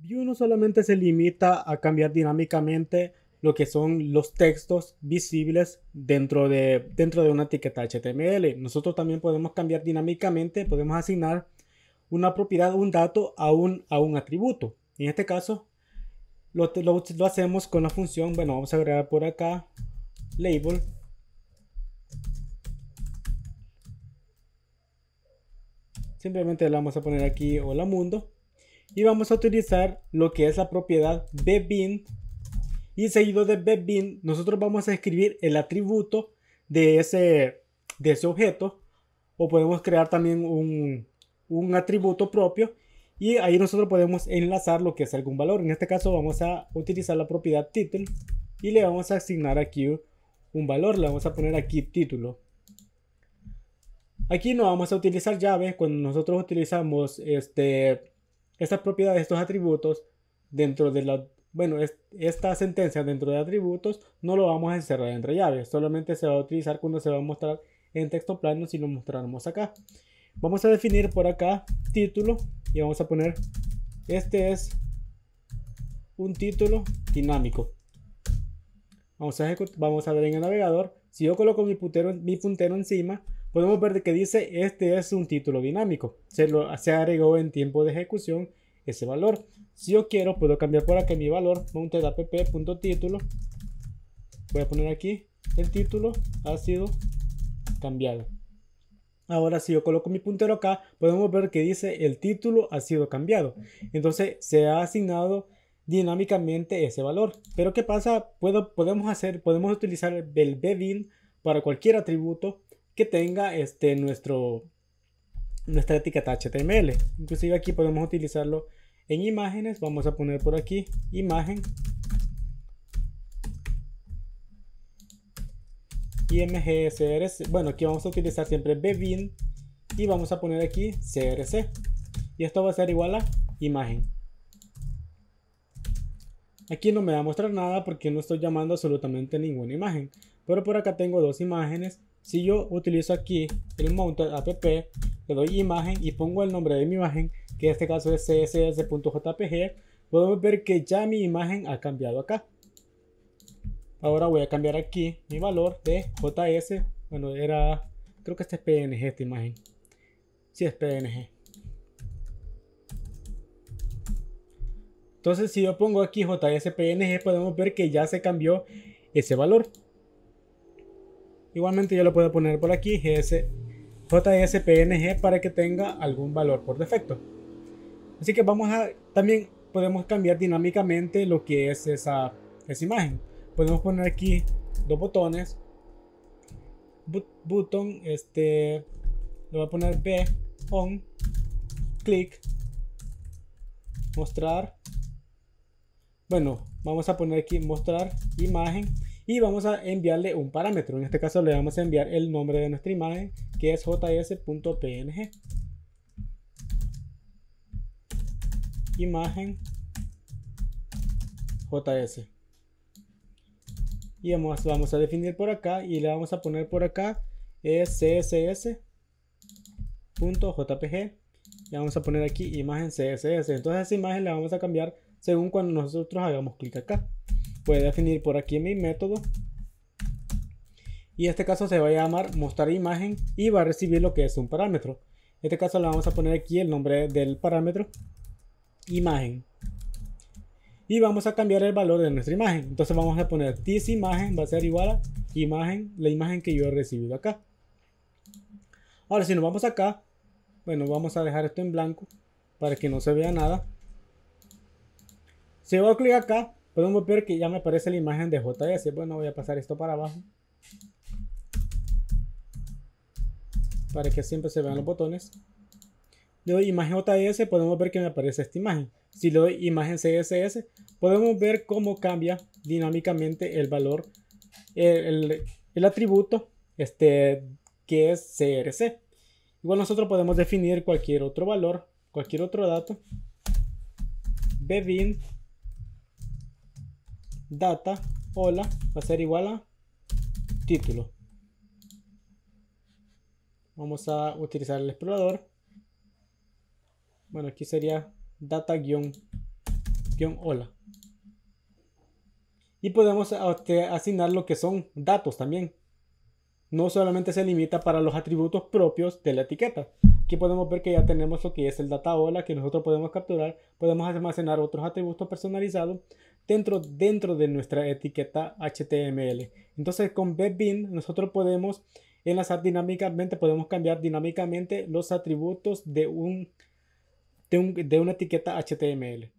Vue no solamente se limita a cambiar dinámicamente lo que son los textos visibles dentro de, dentro de una etiqueta HTML. Nosotros también podemos cambiar dinámicamente, podemos asignar una propiedad, un dato a un, a un atributo. En este caso, lo, lo hacemos con la función, bueno, vamos a agregar por acá label. Simplemente le vamos a poner aquí hola mundo y vamos a utilizar lo que es la propiedad bbin y seguido de bbin nosotros vamos a escribir el atributo de ese, de ese objeto o podemos crear también un, un atributo propio y ahí nosotros podemos enlazar lo que es algún valor. En este caso vamos a utilizar la propiedad title y le vamos a asignar aquí un valor. Le vamos a poner aquí título. Aquí no vamos a utilizar llaves. Cuando nosotros utilizamos este, estas propiedades, estos atributos, dentro de la, bueno, es, esta sentencia dentro de atributos no lo vamos a encerrar entre llaves, solamente se va a utilizar cuando se va a mostrar en texto plano si lo mostramos acá. Vamos a definir por acá título y vamos a poner, este es un título dinámico. Vamos a, vamos a ver en el navegador, si yo coloco mi puntero, mi puntero encima, podemos ver que dice este es un título dinámico. Se, lo, se agregó en tiempo de ejecución ese valor. Si yo quiero, puedo cambiar por aquí mi valor, app.título Voy a poner aquí, el título ha sido cambiado. Ahora si yo coloco mi puntero acá, podemos ver que dice el título ha sido cambiado. Entonces se ha asignado dinámicamente ese valor. Pero ¿qué pasa? Puedo, podemos hacer, podemos utilizar el bbin para cualquier atributo que tenga este, nuestro, nuestra etiqueta HTML. Inclusive aquí podemos utilizarlo en imágenes. Vamos a poner por aquí imagen imgcrc. Bueno, aquí vamos a utilizar siempre bevin y vamos a poner aquí crc. Y esto va a ser igual a imagen. Aquí no me va a mostrar nada porque no estoy llamando absolutamente ninguna imagen. Pero por acá tengo dos imágenes si yo utilizo aquí el mounter app, le doy imagen y pongo el nombre de mi imagen, que en este caso es css.jpg, podemos ver que ya mi imagen ha cambiado acá. Ahora voy a cambiar aquí mi valor de JS, bueno era, creo que este es PNG esta imagen, si es PNG. Entonces si yo pongo aquí js png podemos ver que ya se cambió ese valor. Igualmente yo lo puedo poner por aquí GS, JSPNG para que tenga algún valor por defecto. Así que vamos a, también podemos cambiar dinámicamente lo que es esa, imagen. Podemos poner aquí dos botones. button, este, le voy a poner B, on, clic, mostrar. Bueno, vamos a poner aquí mostrar imagen y vamos a enviarle un parámetro. En este caso le vamos a enviar el nombre de nuestra imagen que es js.png. Imagen js. Y vamos, vamos a definir por acá y le vamos a poner por acá es css.jpg y vamos a poner aquí imagen css entonces esa imagen la vamos a cambiar según cuando nosotros hagamos clic acá puede definir por aquí mi método y este caso se va a llamar mostrar imagen y va a recibir lo que es un parámetro. En este caso le vamos a poner aquí el nombre del parámetro imagen y vamos a cambiar el valor de nuestra imagen. Entonces vamos a poner this imagen va a ser igual a imagen, la imagen que yo he recibido acá. Ahora si nos vamos acá, bueno vamos a dejar esto en blanco para que no se vea nada. Se va a clic acá pues podemos ver que ya me aparece la imagen de JS. Bueno, voy a pasar esto para abajo. Para que siempre se vean los botones. Le doy imagen JS, podemos ver que me aparece esta imagen. Si le doy imagen CSS, podemos ver cómo cambia dinámicamente el valor, el, atributo este, que es CRC. Igual nosotros podemos definir cualquier otro valor, cualquier otro dato. Bevin data hola va a ser igual a título. Vamos a utilizar el explorador. Bueno, aquí sería data-hola. Y podemos este, asignar lo que son datos también. No solamente se limita para los atributos propios de la etiqueta. Aquí podemos ver que ya tenemos lo que es el data hola que nosotros podemos capturar. Podemos almacenar otros atributos personalizados dentro, de nuestra etiqueta HTML. Entonces con Bedbin nosotros podemos enlazar dinámicamente, podemos cambiar dinámicamente los atributos de, un, de una etiqueta HTML.